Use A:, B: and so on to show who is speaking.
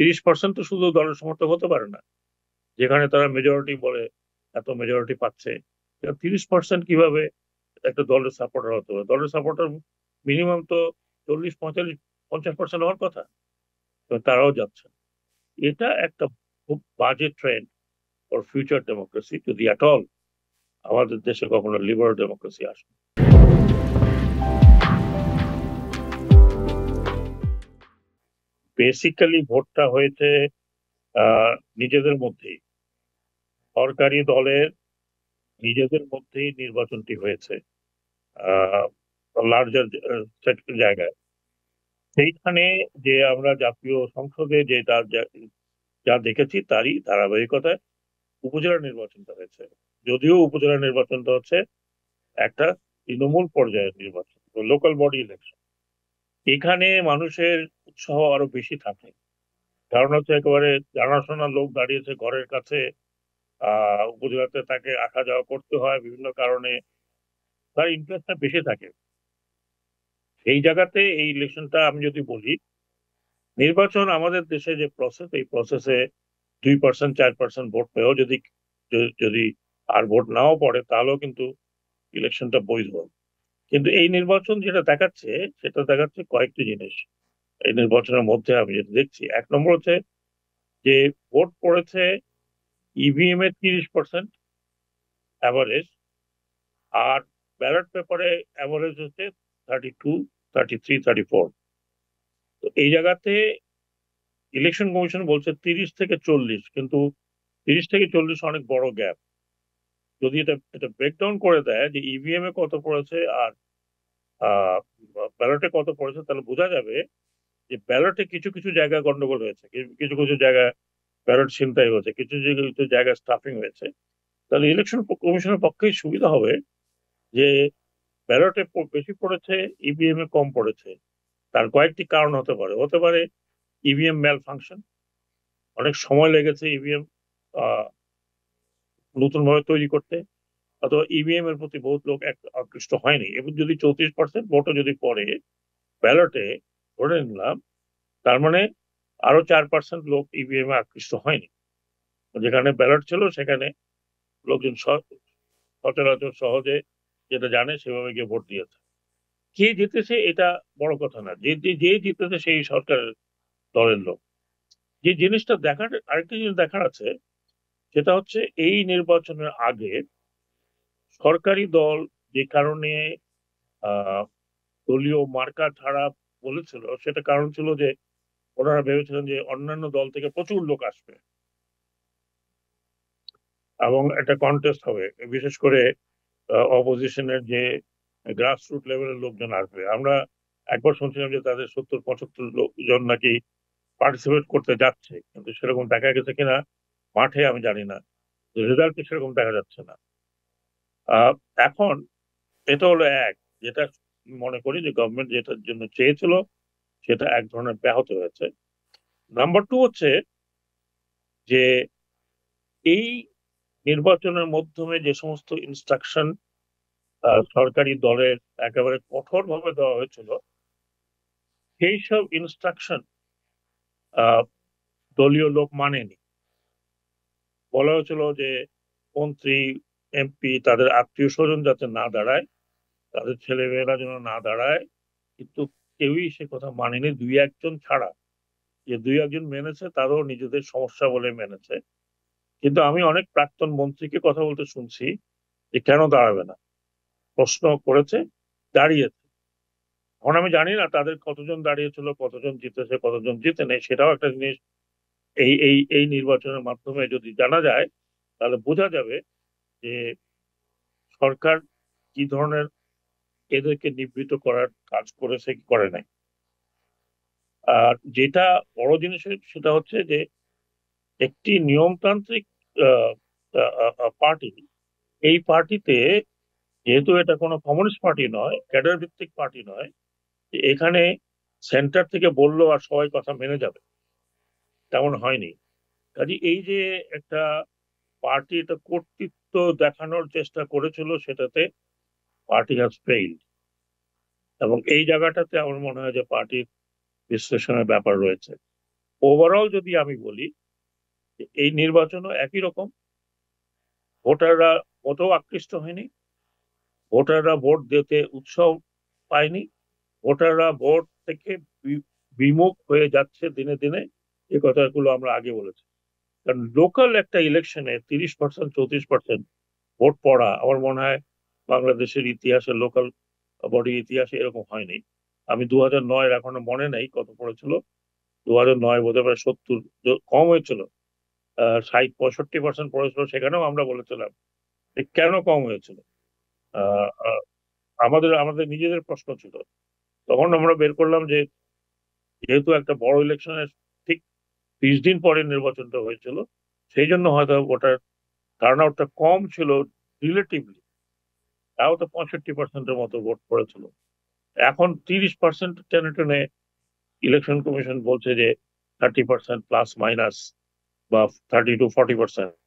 A: তিরিশ পার্সেন্ট তো শুধু দলের সমর্থক হতে পারে না যেখানে তারা মেজরিটি বলে এত মেজরিটি পাচ্ছে তিরিশ পার্সেন্ট কিভাবে একটা দলের সাপোর্টার হতে হবে দলের সাপোর্টার মিনিমাম তো চল্লিশ পঁয়তাল্লিশ পঞ্চাশ পার্সেন্ট হওয়ার কথা তারাও যাচ্ছে এটা একটা খুব বাজে ট্রেন্ড ফর ফিউচার ডেমোক্রেসি যদি অ্যাট অল আমাদের দেশে কখনো লিবারাল ডেমোক্রেসি আসে বেসিক্যালি ভোটটা হয়েছে নিজেদের মধ্যেই সরকারি দলের নিজেদের মধ্যেই নির্বাচনটি হয়েছে লার্জার জায়গায় সেইখানে যে আমরা জাতীয় সংসদে যে তার যা দেখেছি তারই ধারাবাহিকতায় উপজেলা নির্বাচনটা হয়েছে যদিও উপজেলা নির্বাচনটা হচ্ছে একটা তৃণমূল পর্যায়ের নির্বাচন লোকাল বডি ইলেকশন এখানে মানুষের উৎসাহ আরো বেশি থাকে কারণ হচ্ছে একেবারে জানাশোনা লোক দাঁড়িয়েছে ঘরের কাছে উপজেলাতে তাকে আসা যাওয়া করতে হয় বিভিন্ন কারণে তার ইন্টারেস্টটা বেশি থাকে সেই জায়গাতে এই ইলেকশনটা আমি যদি বলি নির্বাচন আমাদের দেশে যে প্রসেস এই প্রসেসে দুই পার্সেন্ট চার পার্সেন্ট ভোট পেয়েও যদি যদি আর ভোট নাও পড়ে তাহলেও কিন্তু ইলেকশনটা বৈধ কিন্তু এই নির্বাচন যেটা দেখাচ্ছে সেটা দেখাচ্ছে কয়েকটি জিনিস এই নির্বাচনের মধ্যে আমি যেটা দেখছি এক নম্বর হচ্ছে যে ভোট পড়েছে ইভিএম e এর তিরিশ পার্সেন্ট অ্যাভারেজ আর ব্যালট পেপারে অ্যাভারেজ হচ্ছে thirty two thirty three thirty four তো এই জায়গাতে ইলেকশন কমিশন বলছে তিরিশ থেকে চল্লিশ কিন্তু তিরিশ থেকে চল্লিশ অনেক বড় গ্যাপ যদি এটা এটা ব্রেকডাউন করে দেয় যে ইভিএম e এ কত পড়েছে আর ব্যালটে কত পড়েছে তাহলে বোঝা যাবে যে ব্যালটে কিছু কিছু জায়গা গন্ডগোল হয়েছে কিছু কিছু জায়গা ব্যালট ছিনতাই হয়েছে কিছু কিছু জায়গা স্টাফিং হয়েছে তাহলে ইলেকশন কমিশনের পক্ষেই সুবিধা হবে যে ব্যালটে বেশি পড়েছে ইভিএম e এ কম পড়েছে তার কয়েকটি কারণ হতে পারে হতে পারে ইভিএম ম্যাল ফাংশন অনেক সময় লেগেছে ইভিএম e নতুনভাবে তৈরি করতে অথবা ইভিএম e এর প্রতি বহুত লোক আকৃষ্ট হয়নি এবং যদি চৌত্রিশ পার্সেন্ট ভোটও যদি পড়ে ব্যালটে ধরে নিলাম তার মানে আরো চার পার্সেন্ট লোক ইভিএম e এ আকৃষ্ট হয়নি যেখানে ব্যালট ছিল সেখানে লোকজন সচরাচর সহজে যেটা জানে সেভাবে গিয়ে ভোট দিয়েছে কে জিতেছে এটা বড় কথা না যে যে জিতেছে সেই সরকারের দলের লোক যে জিনিসটা দেখার আরেকটা জিনিস দেখার আছে সেটা হচ্ছে এই নির্বাচনের আগে সরকারি দল যে কারণে দলীয় মার্কা ছাড়া বলেছিল সেটা কারণ ছিল যে ওনারা ভেবেছিলেন যে অন্যান্য দল থেকে প্রচুর লোক আসবে এবং একটা কন্টেস্ট হবে বিশেষ করে অপোজিশনের যে গ্রাসরুট লেভেলের লোকজন আসবে আমরা একবার শুনছিলাম যে তাদের সত্তর পঁচাত্তর লোকজন নাকি পার্টিসিপেট করতে যাচ্ছে কিন্তু সেরকম দেখা গেছে কিনা মাঠে আমি জানি না রেজাল্ট সেরকম দেখা যাচ্ছে না এখন এটা হলো এক যেটা মনে করি যে গভর্নমেন্ট যেটার জন্য চেয়েছিল সেটা এক ধরনের ব্যাহত হয়েছে নাম্বার টু হচ্ছে যে এই নির্বাচনের মাধ্যমে যে সমস্ত ইনস্ট্রাকশন সরকারি দলের একেবারে কঠোর ভাবে দেওয়া হয়েছিল সেই সব ইনস্ট্রাকশন দলীয় লোক মানেনি বলা হয়েছিল যে মন্ত্রী এমপি তাদের আত্মীয় স্বজন যাতে না দাঁড়ায় তাদের ছেলেমেয়েরা যেন না দাঁড়ায় কিন্তু কেউই সে কথা মানেনি দুই একজন ছাড়া যে দুই একজন মেনেছে তারও নিজেদের সমস্যা বলে মেনেছে কিন্তু আমি অনেক প্রাক্তন মন্ত্রীকে কথা বলতে শুনছি যে কেন দাঁড়াবে না প্রশ্ন করেছে দাঁড়িয়েছে এখন আমি জানি না তাদের কতজন দাঁড়িয়েছিল কতজন জিতেছে কতজন জিতে নেই সেটাও একটা জিনিস এই এই এই নির্বাচনের মাধ্যমে যদি জানা যায় তাহলে বোঝা যাবে যে সরকার কি ধরনের এদেরকে নিবৃত করার কাজ করেছে কি করে নাই আর যেটা বড় জিনিস সেটা হচ্ছে যে একটি নিয়মতান্ত্রিক পার্টি এই পার্টিতে যেহেতু এটা কোনো কমিউনিস্ট পার্টি নয় ক্যাডার ভিত্তিক পার্টি নয় এখানে সেন্টার থেকে বললো আর সবাই কথা মেনে যাবে তেমন হয়নি কাজে এই যে একটা পার্টি এটা কর্তৃত্ব দেখানোর চেষ্টা করেছিল সেটাতে পার্টি হ্যাজ ফেইল্ড এবং এই জায়গাটাতে আমার মনে হয় যে পার্টির বিশ্লেষণের ব্যাপার রয়েছে ওভারঅল যদি আমি বলি এই নির্বাচনও একই রকম ভোটাররা কত আকৃষ্ট হয়নি ভোটাররা ভোট দিতে উৎসাহ পায়নি ভোটাররা ভোট থেকে বিমুখ হয়ে যাচ্ছে দিনে দিনে এ কথাগুলো আমরা আগে বলেছি কারণ লোকাল একটা ইলেকশনে তিরিশ পার্সেন্ট চৌত্রিশ পার্সেন্ট ভোট পড়া আমার মনে হয় বাংলাদেশের ইতিহাসে লোকাল বডি ইতিহাসে এরকম হয়নি আমি দু হাজার নয়ের এখনো মনে নেই কত পড়েছিল দু হাজার নয় বোধ হয় সত্তর কম হয়েছিল ষাট পঁয়ষট্টি পার্সেন্ট পড়েছিল সেখানেও আমরা বলেছিলাম কেন কম হয়েছিল আমাদের আমাদের নিজেদের প্রশ্ন ছিল তখন আমরা বের করলাম যে যেহেতু একটা বড় ইলেকশনের ঠিক বিশ দিন পরে নির্বাচনটা হয়েছিল সেই জন্য হয়তো ওটার টার্ন আউটটা কম ছিল রিলেটিভলি তাও তো পঁয়ষট্টি পার্সেন্টের মতো ভোট পড়েছিল এখন তিরিশ পার্সেন্ট টেনে টেনে ইলেকশন কমিশন বলছে যে থার্টি পার্সেন্ট প্লাস মাইনাস বা থার্টি টু ফর্টি পার্সেন্ট